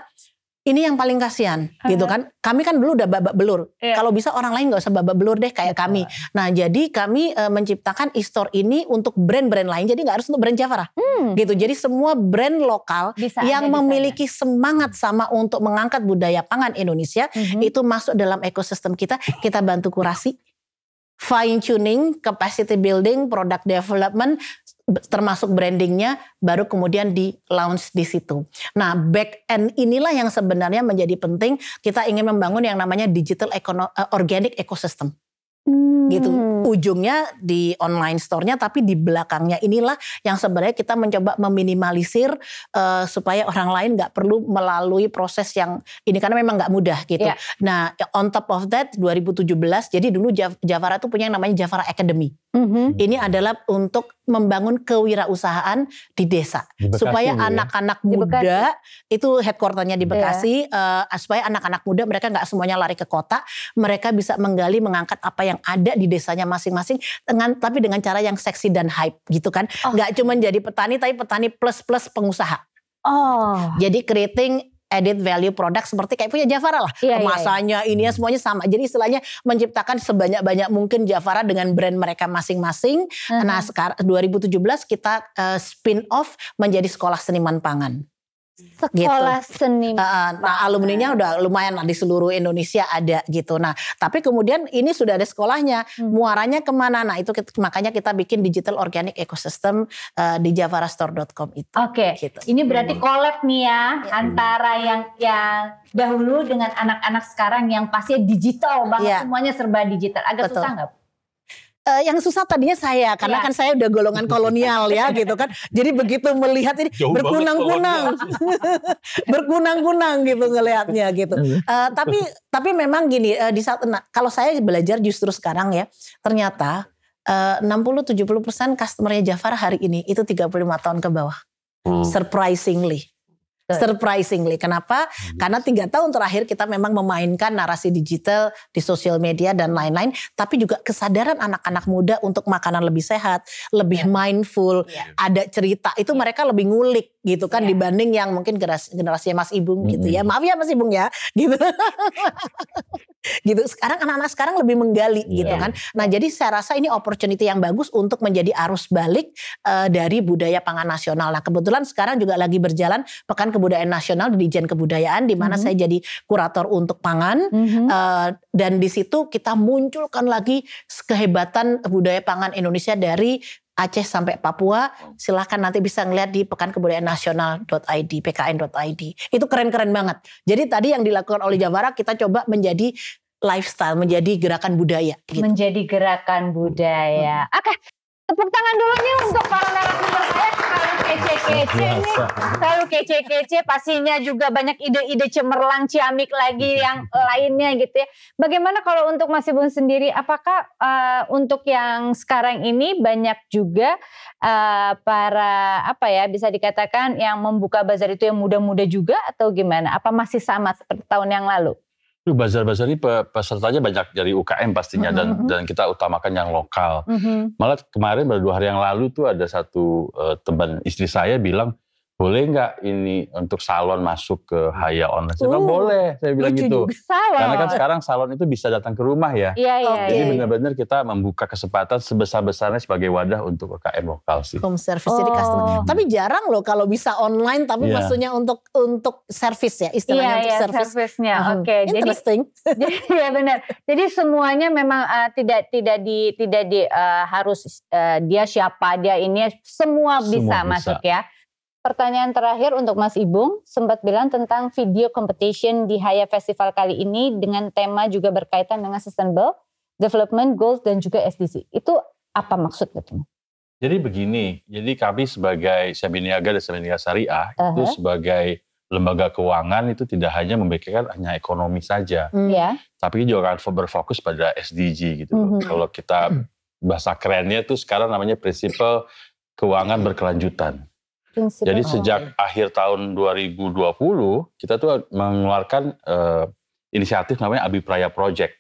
ini yang paling kasihan uh-huh. gitu kan kami kan dulu udah babak belur yeah. kalau bisa orang lain nggak usah babak belur deh kayak iya. kami nah jadi kami e, menciptakan e-store ini untuk brand-brand lain jadi nggak harus untuk brand Jafara, hmm. gitu jadi semua brand lokal bisa yang aja, memiliki bisa semangat sama untuk mengangkat budaya pangan Indonesia Uh mhm. -huh. itu masuk dalam ekosistem kita kita bantu kurasi fine tuning, capacity building, product development, termasuk brandingnya baru kemudian di launch di situ. Nah back end inilah yang sebenarnya menjadi penting kita ingin membangun yang namanya digital uh, organic ecosystem. Gitu. Hmm. gitu ujungnya di online store-nya tapi di belakangnya inilah yang sebenarnya kita mencoba meminimalisir uh, supaya orang lain nggak perlu melalui proses yang ini karena memang nggak mudah gitu. Yeah. Nah on top of that 2017 jadi dulu Javara tuh punya yang namanya Javara Academy. Mm-hmm. Ini adalah untuk membangun kewirausahaan di desa di Bekasi, supaya ya? anak-anak ya? muda itu headquarternya di iya. Bekasi yeah. uh, supaya anak-anak muda mereka nggak semuanya lari ke kota mereka bisa menggali mengangkat apa yang yang ada di desanya masing-masing dengan tapi dengan cara yang seksi dan hype gitu kan. Oh. cuma jadi petani tapi petani plus plus pengusaha. Oh. Jadi creating edit value produk seperti kayak punya Jafara lah. Iya, iya, iya. Kemasannya, iya. semuanya sama. Jadi istilahnya menciptakan sebanyak-banyak mungkin Jafara dengan brand mereka masing-masing. Uh -huh. Nah sekarang 2017 kita uh, eh, spin off menjadi sekolah seniman pangan. Gitu. sekolah gitu. seni. Uh, nah, alumninya udah lumayan lah di seluruh Indonesia ada gitu. Nah, tapi kemudian ini sudah ada sekolahnya, hmm. muaranya kemana? Nah, itu kita, makanya kita bikin digital organic ecosystem uh, di javarastore.com itu. Oke. Okay. Gitu. Ini berarti hmm. collab nih ya, ya. antara yang yang dahulu dengan anak-anak sekarang yang pasti digital banget ya. semuanya serba digital. Agak Betul. susah nggak? uh, yang susah tadinya saya karena ya. kan saya udah golongan kolonial ya [laughs] gitu kan. Jadi begitu melihat ini berkunang-kunang. [laughs] berkunang-kunang gitu ngelihatnya gitu. Uh, tapi tapi memang gini uh, di saat nah, kalau saya belajar justru sekarang ya ternyata uh, 60 70% customernya Jafar hari ini itu 35 tahun ke bawah. Hmm. Surprisingly surprisingly. Kenapa? Yes. Hmm. Karena tiga tahun terakhir kita memang memainkan narasi digital di sosial media dan lain-lain, tapi juga kesadaran anak-anak muda untuk makanan lebih sehat, lebih yeah. mindful, yeah. ada cerita itu yeah. mereka lebih ngulik gitu kan yeah. dibanding yang mungkin generasi, generasi Mas Ibung hmm. gitu ya. Hmm. Maaf ya Mas Ibung ya, gitu. [laughs] gitu. Sekarang anak-anak sekarang lebih menggali yeah. gitu kan. Nah, jadi saya rasa ini opportunity yang bagus untuk menjadi arus balik uh, dari budaya pangan nasional. Nah, kebetulan sekarang juga lagi berjalan pekan Kebudayaan Nasional di Dijen Kebudayaan di mana mm -hmm. saya jadi kurator untuk pangan mm -hmm. uh, dan di situ kita munculkan lagi kehebatan budaya pangan Indonesia dari Aceh sampai Papua, silahkan nanti bisa ngeliat di pekan kebudayaan nasional.id, pkn.id. Itu keren-keren banget. Jadi tadi yang dilakukan oleh Jawara kita coba menjadi lifestyle, menjadi gerakan budaya. Gitu. Menjadi gerakan budaya. Hmm. Oke, okay tepuk tangan dulu nih untuk para narasumber saya selalu kece-kece nih selalu kece-kece pastinya juga banyak ide-ide cemerlang ciamik lagi iya. yang lainnya gitu ya bagaimana kalau untuk Mas Ibu sendiri apakah uh, untuk yang sekarang ini banyak juga uh, para apa ya bisa dikatakan yang membuka bazar itu yang muda-muda juga atau gimana apa masih sama seperti tahun yang lalu Bazar-bazar ini pesertanya banyak dari UKM pastinya mm-hmm. dan dan kita utamakan yang lokal. Mm-hmm. Malah kemarin baru dua hari yang lalu tuh ada satu uh, teman istri saya bilang boleh nggak ini untuk salon masuk ke Haya Online? Saya uh, boleh, saya bilang gitu. Salon. Karena kan sekarang salon itu bisa datang ke rumah ya. Iya, iya, okay. Jadi benar-benar kita membuka kesempatan sebesar-besarnya sebagai wadah untuk UKM lokal sih. Home service, oh. jadi customer. Tapi jarang loh kalau bisa online, tapi yeah. maksudnya untuk untuk service ya, istilahnya yeah, untuk yeah, service. service-nya. Uh, Oke, okay. interesting. [laughs] Jadi, ya benar. Jadi semuanya memang uh, tidak tidak di tidak di uh, harus uh, dia siapa dia ini semua, semua bisa masuk ya. Pertanyaan terakhir untuk Mas Ibung, sempat bilang tentang video competition di Haya Festival kali ini dengan tema juga berkaitan dengan sustainable development goals dan juga SDG. Itu apa maksudnya tuh? Jadi begini, jadi kami sebagai Sabiniaga dan Sabiniaga Syariah uh -huh. itu sebagai lembaga keuangan itu tidak hanya memikirkan hanya ekonomi saja, mm, yeah. tapi juga akan berfokus pada SDG gitu. Mm -hmm. Kalau kita bahasa kerennya itu sekarang namanya prinsip keuangan berkelanjutan. Prinsip Jadi oh, sejak iya. akhir tahun 2020 kita tuh mengeluarkan uh, inisiatif namanya Abi Praya Project.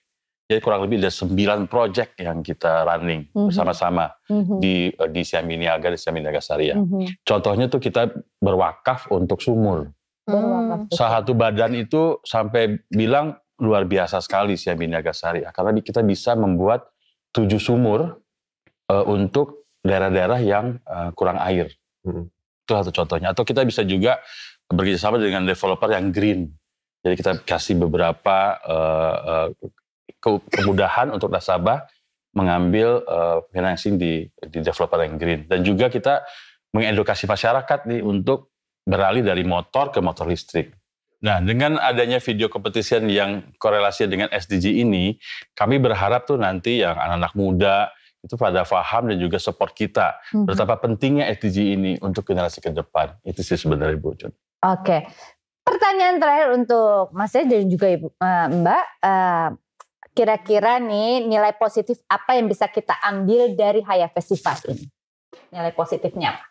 Jadi kurang lebih ada sembilan project yang kita running mm-hmm. bersama-sama mm-hmm. di eh, di Siaminiaga Niaga di Siaminiaga Mm-hmm. Contohnya tuh kita berwakaf untuk sumur. Hmm. Satu badan itu sampai bilang luar biasa sekali Siami Niaga Saria ya. karena kita bisa membuat tujuh sumur uh, untuk daerah-daerah yang uh, kurang air. Hmm. Itu satu contohnya. Atau kita bisa juga bekerjasama dengan developer yang green. Jadi kita kasih beberapa uh, uh, kemudahan untuk nasabah mengambil uh, financing di, di developer yang green. Dan juga kita mengedukasi masyarakat nih untuk beralih dari motor ke motor listrik. Nah, dengan adanya video competition yang korelasi dengan SDG ini, kami berharap tuh nanti yang anak-anak muda itu pada faham dan juga support kita hmm betapa pentingnya SDG ini untuk generasi ke depan itu sih sebenarnya Bu Jun. Oke, okay. pertanyaan terakhir untuk Mas Ed dan juga Ibu uh, Mbak. kira eh, kira-kira nih nilai positif apa yang bisa kita ambil dari Haya Festival ini? Nilai positifnya apa?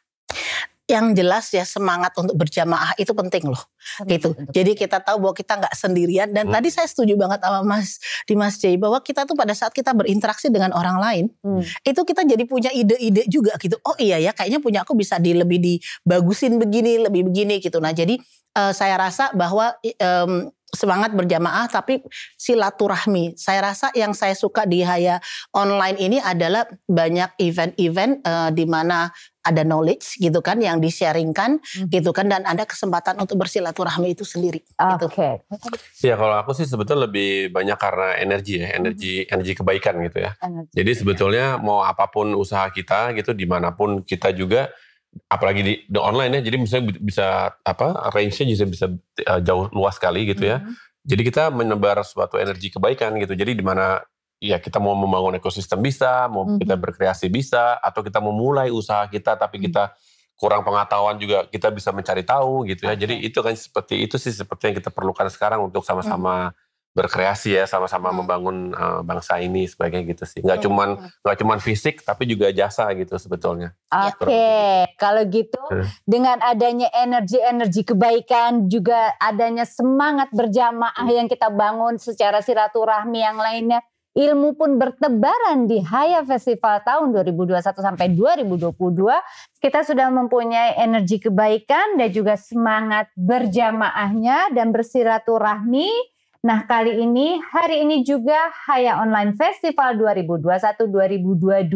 yang jelas ya semangat untuk berjamaah itu penting loh gitu. Betul. Jadi kita tahu bahwa kita nggak sendirian dan hmm. tadi saya setuju banget sama Mas di Mas Jay bahwa kita tuh pada saat kita berinteraksi dengan orang lain hmm. itu kita jadi punya ide-ide juga gitu. Oh iya ya kayaknya punya aku bisa di lebih dibagusin begini, lebih begini gitu. Nah, jadi uh, saya rasa bahwa um, semangat berjamaah tapi silaturahmi. Saya rasa yang saya suka di Haya online ini adalah banyak event-event uh, di mana ada knowledge gitu kan yang di-sharingkan hmm. gitu kan dan ada kesempatan untuk bersilaturahmi itu sendiri. Gitu. Oke. Okay. Gitu. Ya kalau aku sih sebetulnya lebih banyak karena energi ya, energi hmm. energi kebaikan gitu ya. Energi, Jadi iya. sebetulnya ya. mau apapun usaha kita gitu dimanapun kita juga apalagi di, di online ya jadi misalnya bisa apa range-nya bisa bisa uh, jauh luas sekali gitu ya. Mm -hmm. Jadi kita menyebar suatu energi kebaikan gitu. Jadi di mana ya kita mau membangun ekosistem bisa, mau mm -hmm. kita berkreasi bisa atau kita mau mulai usaha kita tapi mm -hmm. kita kurang pengetahuan juga kita bisa mencari tahu gitu ya. Okay. Jadi itu kan seperti itu sih seperti yang kita perlukan sekarang untuk sama-sama mm -hmm berkreasi ya sama-sama hmm. membangun uh, bangsa ini sebagai gitu sih nggak hmm. cuman nggak cuman fisik tapi juga jasa gitu sebetulnya oke okay. Gitu. kalau gitu hmm. dengan adanya energi energi kebaikan juga adanya semangat berjamaah hmm. yang kita bangun secara silaturahmi yang lainnya Ilmu pun bertebaran di Haya Festival tahun 2021 sampai 2022. Kita sudah mempunyai energi kebaikan dan juga semangat berjamaahnya dan bersilaturahmi Nah, kali ini hari ini juga Haya Online Festival 2021-2022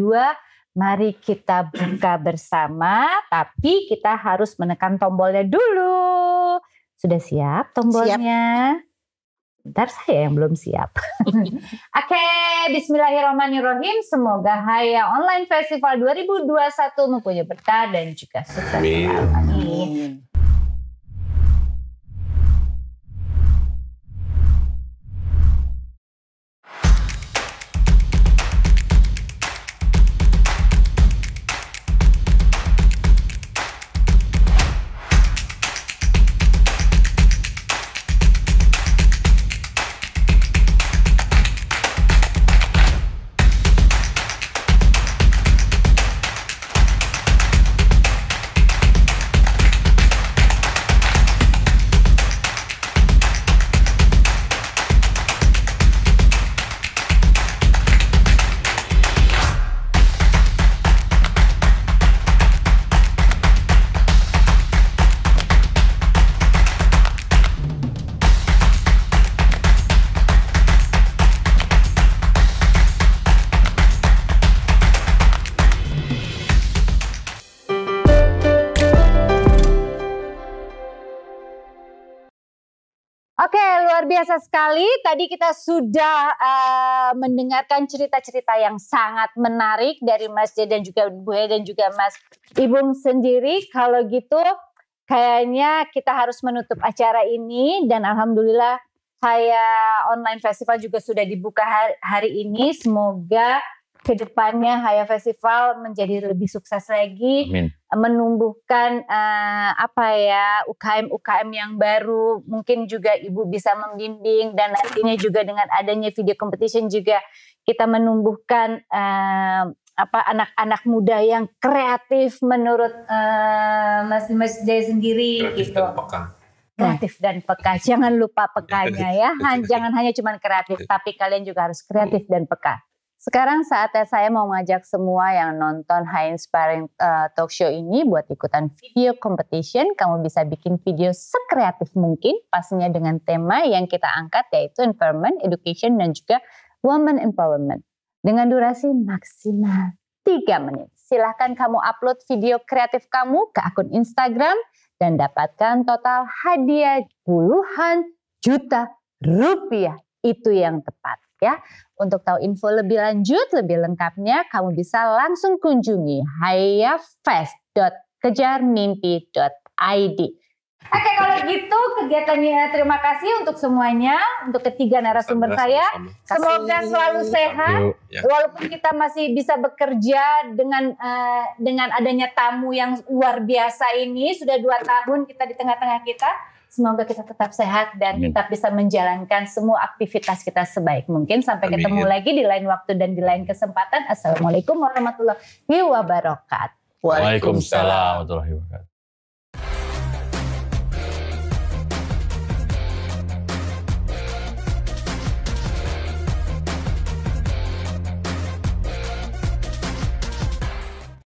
Mari kita buka bersama, tapi kita harus menekan tombolnya dulu. Sudah siap tombolnya? Siap. Bentar saya yang belum siap. [laughs] Oke, bismillahirrahmanirrahim. Semoga Haya Online Festival 2021 mempunyai berkah dan juga sukses. Amin. Amin. terasa sekali tadi kita sudah uh, mendengarkan cerita-cerita yang sangat menarik dari Mas J dan juga Bu He dan juga Mas Ibung sendiri. Kalau gitu kayaknya kita harus menutup acara ini dan alhamdulillah saya online festival juga sudah dibuka hari, hari ini. Semoga kedepannya Haya Festival menjadi lebih sukses lagi, Amin. menumbuhkan uh, apa ya UKM-UKM yang baru, mungkin juga ibu bisa membimbing dan nantinya juga dengan adanya video competition juga kita menumbuhkan uh, apa anak-anak muda yang kreatif menurut uh, Mas Jaya sendiri kreatif gitu. Dan peka. Kreatif dan peka. Jangan lupa pekanya ya. [laughs] jangan hanya cuma kreatif, tapi kalian juga harus kreatif dan peka. Sekarang saatnya saya mau ngajak semua yang nonton High Inspiring uh, Talk Show ini buat ikutan video competition. Kamu bisa bikin video sekreatif mungkin, pastinya dengan tema yang kita angkat yaitu environment, education, dan juga woman empowerment. Dengan durasi maksimal 3 menit. Silahkan kamu upload video kreatif kamu ke akun Instagram dan dapatkan total hadiah puluhan juta rupiah. Itu yang tepat ya. Untuk tahu info lebih lanjut, lebih lengkapnya kamu bisa langsung kunjungi hayafest.kejarmimpi.id. Oke kalau gitu kegiatannya terima kasih untuk semuanya untuk ketiga narasumber sama, saya. Sama. Semoga selalu sehat ya. walaupun kita masih bisa bekerja dengan uh, dengan adanya tamu yang luar biasa ini sudah dua tahun kita di tengah-tengah kita. Semoga kita tetap sehat dan Amin. tetap bisa menjalankan semua aktivitas kita sebaik mungkin. Sampai Amin. ketemu lagi di lain waktu dan di lain kesempatan. Assalamualaikum warahmatullahi wabarakatuh. Waalaikumsalam warahmatullahi wabarakatuh.